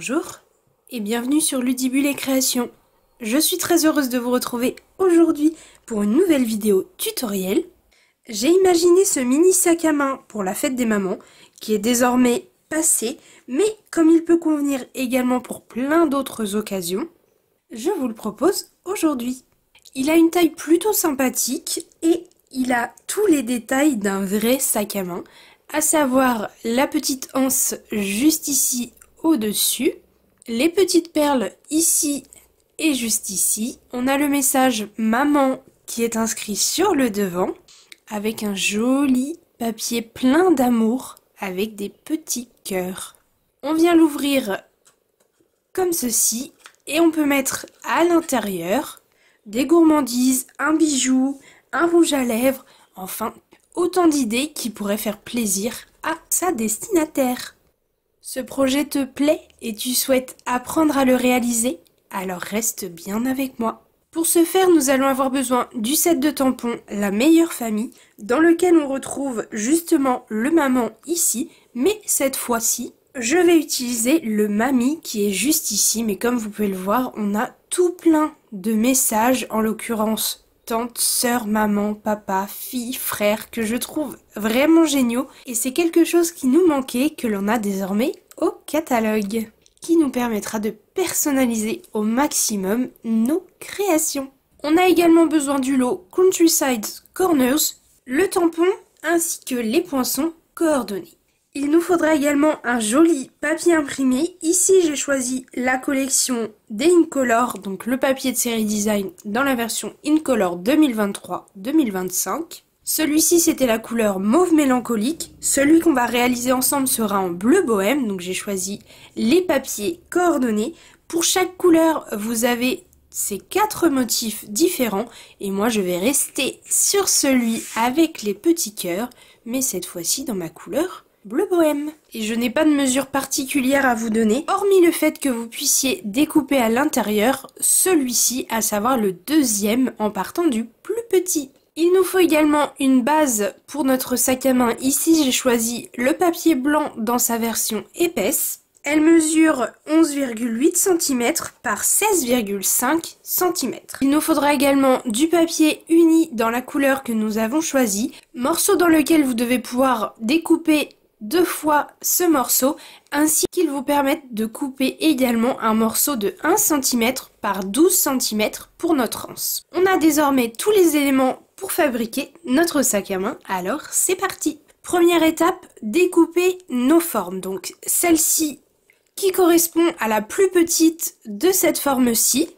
Bonjour et bienvenue sur Ludibule et Création. Je suis très heureuse de vous retrouver aujourd'hui pour une nouvelle vidéo tutoriel. J'ai imaginé ce mini sac à main pour la fête des mamans qui est désormais passé, mais comme il peut convenir également pour plein d'autres occasions, je vous le propose aujourd'hui. Il a une taille plutôt sympathique et il a tous les détails d'un vrai sac à main, à savoir la petite anse juste ici au-dessus. Les petites perles ici et juste ici. On a le message maman qui est inscrit sur le devant avec un joli papier plein d'amour avec des petits cœurs. On vient l'ouvrir comme ceci et on peut mettre à l'intérieur des gourmandises, un bijou, un rouge à lèvres, enfin autant d'idées qui pourraient faire plaisir à sa destinataire. Ce projet te plaît et tu souhaites apprendre à le réaliser Alors reste bien avec moi. Pour ce faire, nous allons avoir besoin du set de tampons La meilleure famille, dans lequel on retrouve justement le maman ici, mais cette fois-ci, je vais utiliser le mamie qui est juste ici, mais comme vous pouvez le voir, on a tout plein de messages, en l'occurrence Tantes, sœur, maman, papa, fille, frère, que je trouve vraiment géniaux, et c'est quelque chose qui nous manquait, que l'on a désormais au catalogue, qui nous permettra de personnaliser au maximum nos créations. On a également besoin du lot Countryside Corners, le tampon, ainsi que les poinçons coordonnés. Il nous faudra également un joli papier imprimé. Ici, j'ai choisi la collection des Incolor, donc le papier de série design dans la version Incolor 2023-2025. Celui-ci, c'était la couleur mauve mélancolique. Celui qu'on va réaliser ensemble sera en bleu bohème, donc j'ai choisi les papiers coordonnés. Pour chaque couleur, vous avez ces quatre motifs différents et moi je vais rester sur celui avec les petits cœurs, mais cette fois-ci dans ma couleur Bleu Bohème. Et je n'ai pas de mesure particulière à vous donner, hormis le fait que vous puissiez découper à l'intérieur celui-ci, à savoir le deuxième, en partant du plus petit. Il nous faut également une base pour notre sac à main. Ici, j'ai choisi le papier blanc dans sa version épaisse. Elle mesure 11,8 cm par 16,5 cm. Il nous faudra également du papier uni dans la couleur que nous avons choisie, morceau dans lequel vous devez pouvoir découper deux fois ce morceau, ainsi qu'il vous permettent de couper également un morceau de 1 cm par 12 cm pour notre anse. On a désormais tous les éléments pour fabriquer notre sac à main, alors c'est parti Première étape, découper nos formes. Donc celle-ci qui correspond à la plus petite de cette forme-ci,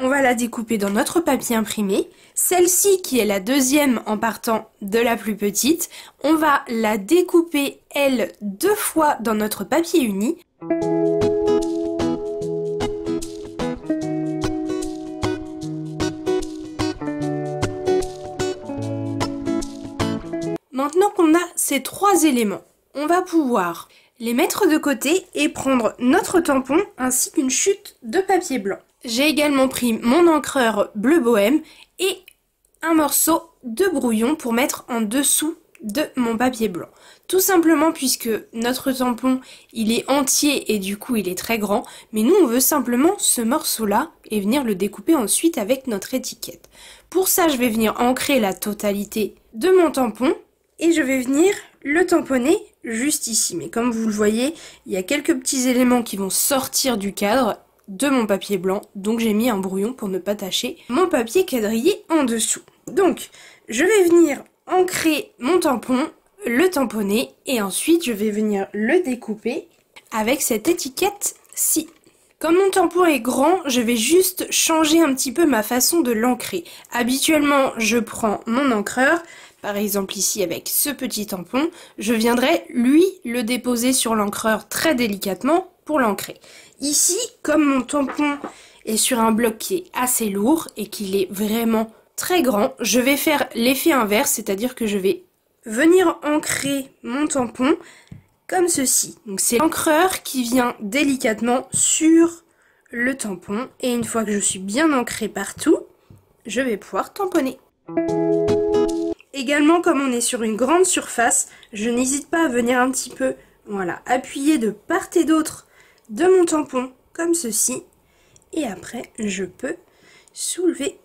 on va la découper dans notre papier imprimé. Celle-ci, qui est la deuxième en partant de la plus petite, on va la découper, elle, deux fois dans notre papier uni. Maintenant qu'on a ces trois éléments, on va pouvoir les mettre de côté et prendre notre tampon ainsi qu'une chute de papier blanc. J'ai également pris mon encreur bleu bohème et un morceau de brouillon pour mettre en dessous de mon papier blanc. Tout simplement puisque notre tampon il est entier et du coup il est très grand, mais nous on veut simplement ce morceau là et venir le découper ensuite avec notre étiquette. Pour ça je vais venir ancrer la totalité de mon tampon et je vais venir le tamponner juste ici. Mais comme vous le voyez, il y a quelques petits éléments qui vont sortir du cadre de mon papier blanc, donc j'ai mis un brouillon pour ne pas tâcher mon papier quadrillé en dessous. Donc, je vais venir ancrer mon tampon, le tamponner, et ensuite je vais venir le découper avec cette étiquette-ci. Comme mon tampon est grand, je vais juste changer un petit peu ma façon de l'ancrer. Habituellement, je prends mon encreur par exemple ici avec ce petit tampon, je viendrai lui le déposer sur l'encreur très délicatement pour l'ancrer. Ici, comme mon tampon est sur un bloc qui est assez lourd et qu'il est vraiment très grand, je vais faire l'effet inverse, c'est-à-dire que je vais venir ancrer mon tampon comme ceci. Donc c'est l'encreur qui vient délicatement sur le tampon et une fois que je suis bien ancré partout, je vais pouvoir tamponner. Également, comme on est sur une grande surface, je n'hésite pas à venir un petit peu voilà, appuyer de part et d'autre de mon tampon, comme ceci. Et après, je peux soulever.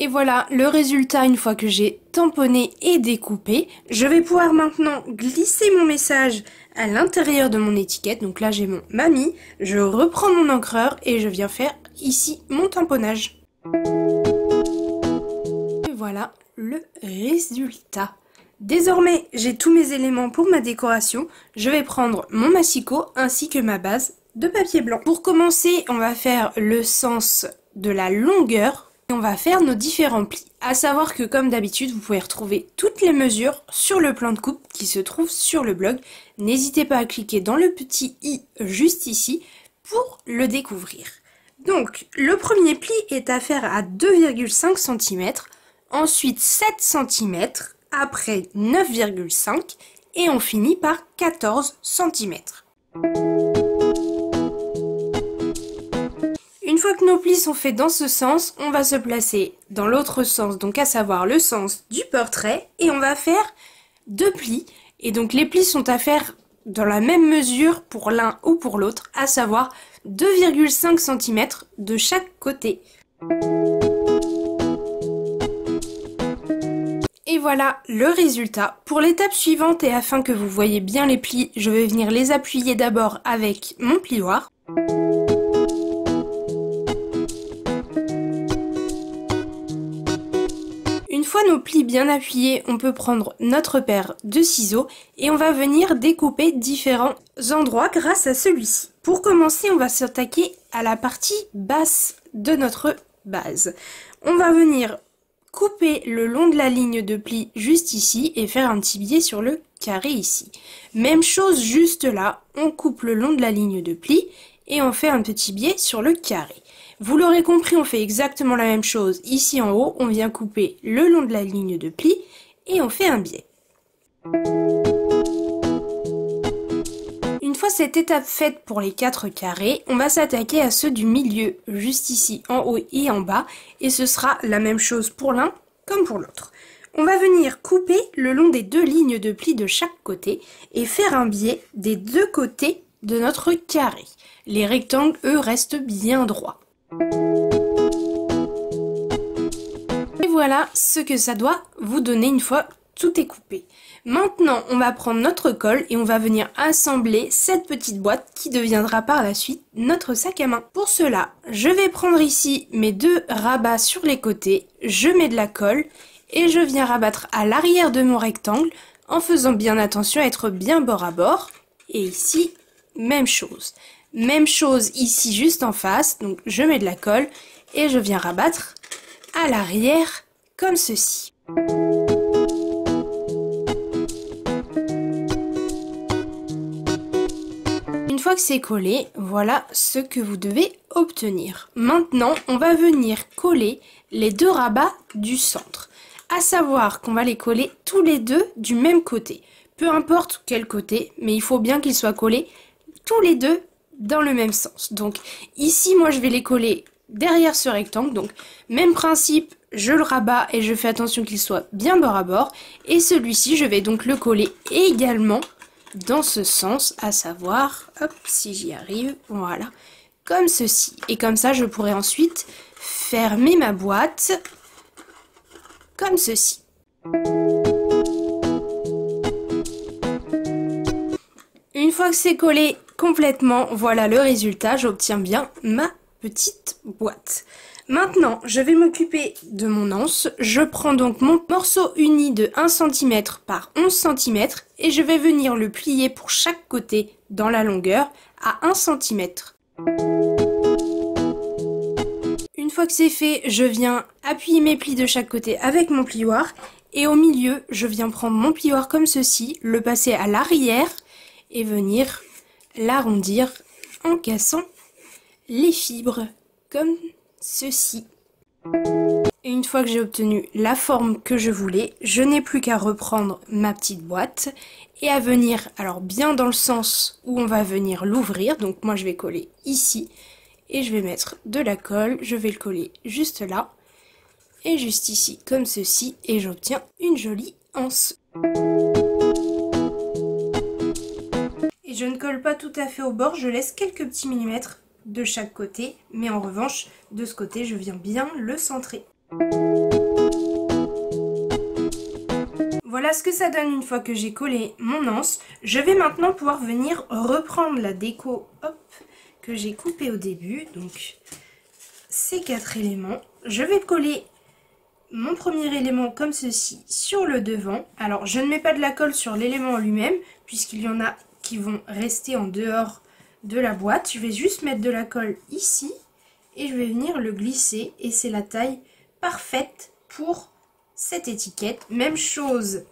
Et voilà le résultat une fois que j'ai tamponné et découpé. Je vais pouvoir maintenant glisser mon message à l'intérieur de mon étiquette. Donc là j'ai mon mamie, je reprends mon encreur et je viens faire ici mon tamponnage. Et voilà le résultat. Désormais, j'ai tous mes éléments pour ma décoration. Je vais prendre mon massicot ainsi que ma base de papier blanc. Pour commencer, on va faire le sens de la longueur on va faire nos différents plis. À savoir que comme d'habitude, vous pouvez retrouver toutes les mesures sur le plan de coupe qui se trouve sur le blog. N'hésitez pas à cliquer dans le petit i juste ici pour le découvrir. Donc le premier pli est à faire à 2,5 cm, ensuite 7 cm, après 9,5 et on finit par 14 cm. Une fois que nos plis sont faits dans ce sens, on va se placer dans l'autre sens, donc à savoir le sens du portrait, et on va faire deux plis. Et donc les plis sont à faire dans la même mesure pour l'un ou pour l'autre, à savoir 2,5 cm de chaque côté. Et voilà le résultat. Pour l'étape suivante et afin que vous voyez bien les plis, je vais venir les appuyer d'abord avec mon plioir. nos plis bien appuyés, on peut prendre notre paire de ciseaux et on va venir découper différents endroits grâce à celui-ci. Pour commencer, on va s'attaquer à la partie basse de notre base. On va venir couper le long de la ligne de pli juste ici et faire un petit biais sur le carré ici. Même chose juste là, on coupe le long de la ligne de pli et on fait un petit biais sur le carré. Vous l'aurez compris, on fait exactement la même chose. Ici en haut, on vient couper le long de la ligne de pli et on fait un biais. Une fois cette étape faite pour les quatre carrés, on va s'attaquer à ceux du milieu, juste ici en haut et en bas, et ce sera la même chose pour l'un comme pour l'autre. On va venir couper le long des deux lignes de pli de chaque côté et faire un biais des deux côtés de notre carré. Les rectangles, eux, restent bien droits. Et voilà ce que ça doit vous donner une fois tout est coupé. Maintenant, on va prendre notre colle et on va venir assembler cette petite boîte qui deviendra par la suite notre sac à main. Pour cela, je vais prendre ici mes deux rabats sur les côtés, je mets de la colle et je viens rabattre à l'arrière de mon rectangle en faisant bien attention à être bien bord à bord. Et ici, même chose. Même chose ici juste en face, donc je mets de la colle et je viens rabattre à l'arrière comme ceci. Une fois que c'est collé, voilà ce que vous devez obtenir. Maintenant, on va venir coller les deux rabats du centre. À savoir qu'on va les coller tous les deux du même côté. Peu importe quel côté, mais il faut bien qu'ils soient collés tous les deux dans le même sens. Donc ici, moi, je vais les coller derrière ce rectangle. Donc même principe, je le rabats et je fais attention qu'il soit bien bord à bord. Et celui-ci, je vais donc le coller également dans ce sens, à savoir, hop, si j'y arrive, voilà, comme ceci. Et comme ça, je pourrais ensuite fermer ma boîte comme ceci. Une fois que c'est collé complètement. Voilà le résultat, j'obtiens bien ma petite boîte. Maintenant, je vais m'occuper de mon anse. Je prends donc mon morceau uni de 1 cm par 11 cm et je vais venir le plier pour chaque côté dans la longueur à 1 cm. Une fois que c'est fait, je viens appuyer mes plis de chaque côté avec mon plioir et au milieu, je viens prendre mon plioir comme ceci, le passer à l'arrière et venir l'arrondir en cassant les fibres comme ceci. Et une fois que j'ai obtenu la forme que je voulais, je n'ai plus qu'à reprendre ma petite boîte et à venir alors bien dans le sens où on va venir l'ouvrir. Donc moi je vais coller ici et je vais mettre de la colle. Je vais le coller juste là et juste ici comme ceci et j'obtiens une jolie anse. Je ne colle pas tout à fait au bord, je laisse quelques petits millimètres de chaque côté, mais en revanche, de ce côté, je viens bien le centrer. Voilà ce que ça donne une fois que j'ai collé mon anse. Je vais maintenant pouvoir venir reprendre la déco que j'ai coupée au début. Donc ces quatre éléments. Je vais coller mon premier élément comme ceci sur le devant. Alors je ne mets pas de la colle sur l'élément lui-même puisqu'il y en a vont rester en dehors de la boîte. Je vais juste mettre de la colle ici et je vais venir le glisser et c'est la taille parfaite pour cette étiquette. Même chose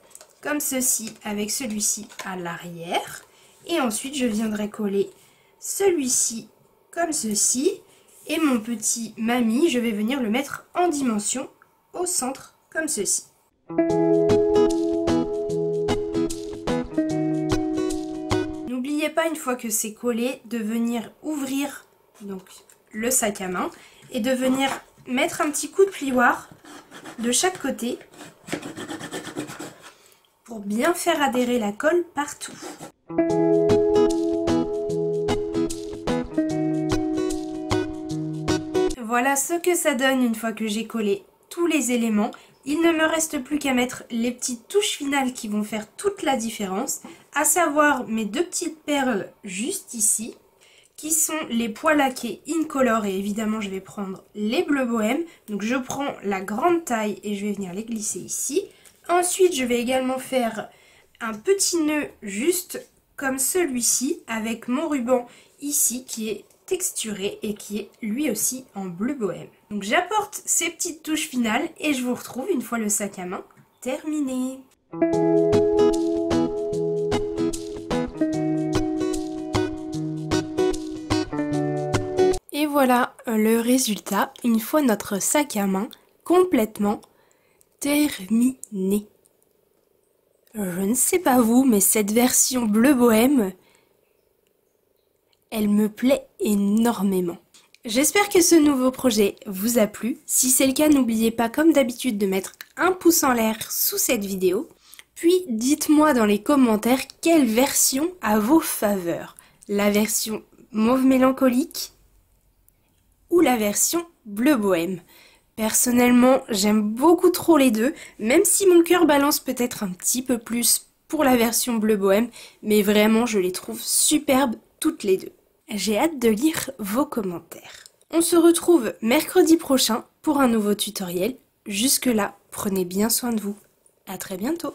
comme ceci avec celui-ci à l'arrière. Et ensuite, je viendrai coller celui-ci comme ceci. Et mon petit mamie, je vais venir le mettre en dimension au centre comme ceci. pas, une fois que c'est collé, de venir ouvrir donc, le sac à main et de venir mettre un petit coup de plioir de chaque côté pour bien faire adhérer la colle partout. Voilà ce que ça donne une fois que j'ai collé tous les éléments. Il ne me reste plus qu'à mettre les petites touches finales qui vont faire toute la différence, à savoir mes deux petites perles juste ici, qui sont les pois laqués incolore et évidemment je vais prendre les bleus bohème. Donc je prends la grande taille et je vais venir les glisser ici. Ensuite je vais également faire un petit nœud juste comme celui-ci avec mon ruban ici qui est texturé et qui est lui aussi en bleu bohème. Donc j'apporte ces petites touches finales et je vous retrouve une fois le sac à main terminé. Et voilà euh, le résultat une fois notre sac à main complètement terminé. Je ne sais pas vous, mais cette version bleu bohème, elle me plaît énormément. J'espère que ce nouveau projet vous a plu. Si c'est le cas, n'oubliez pas comme d'habitude de mettre un pouce en l'air sous cette vidéo. Puis dites-moi dans les commentaires quelle version a vos faveurs. La version mauve mélancolique ou la version bleu bohème. Personnellement, j'aime beaucoup trop les deux, même si mon cœur balance peut-être un petit peu plus pour la version bleu bohème, mais vraiment je les trouve superbes toutes les deux. J'ai hâte de lire vos commentaires. On se retrouve mercredi prochain pour un nouveau tutoriel. Jusque-là, prenez bien soin de vous. À très bientôt.